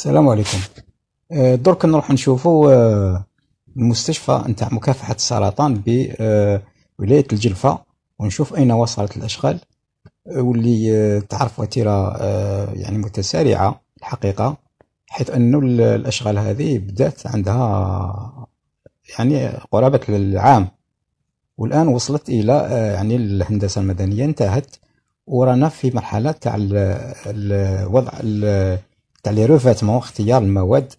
السلام عليكم آه، درك نروح نشوفوا آه، المستشفى نتاع مكافحة السرطان بولاية آه، الجلفة ونشوف أين وصلت الأشغال واللي تعرف وتيرة يعني متسارعة الحقيقة حيث أنه الأشغال هذه بدأت عندها يعني قرابة العام والآن وصلت إلى يعني الهندسة المدنية انتهت ورانا في مرحلة تاع وضع تاع لي ريفاتمون اختيار المواد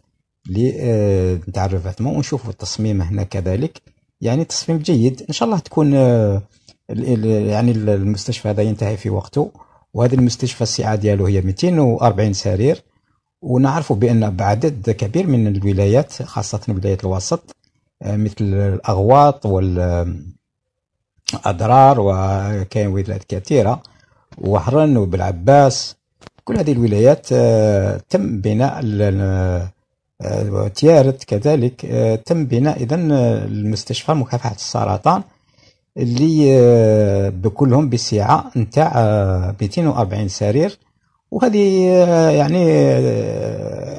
لي آه، تاع الريفاتمون ونشوفوا التصميم هنا كذلك يعني تصميم جيد ان شاء الله تكون آه، يعني المستشفى هذا ينتهي في وقته وهذا المستشفى السعه ديالو هي 240 سرير ونعرفوا بان بعدد كبير من الولايات خاصه ولايات الوسط آه، مثل الاغواط والاضرار وكاين ولايات كثيره وهرن وبالعباس كل هذه الولايات آه، تم بناء آه، آه، تيارت كذلك تم بناء اذا المستشفى مكافحه السرطان اللي بكلهم بسعه نتاع 240 سرير وهذه يعني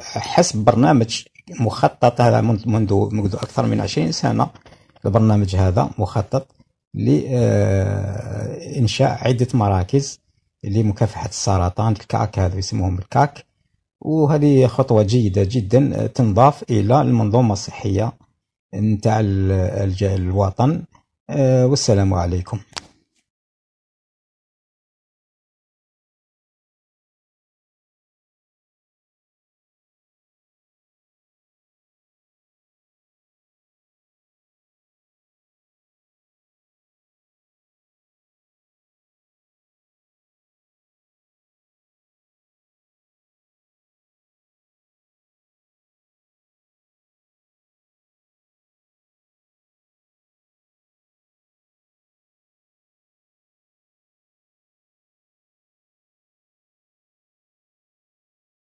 حسب برنامج مخطط هذا منذ منذ اكثر من 20 سنه البرنامج هذا مخطط لانشاء عده مراكز لمكافحة السرطان الكاك هذا يسموهم الكاك وهذه خطوة جيدة جدا تنضاف إلى المنظومة الصحية نتاع الوطن آه، والسلام عليكم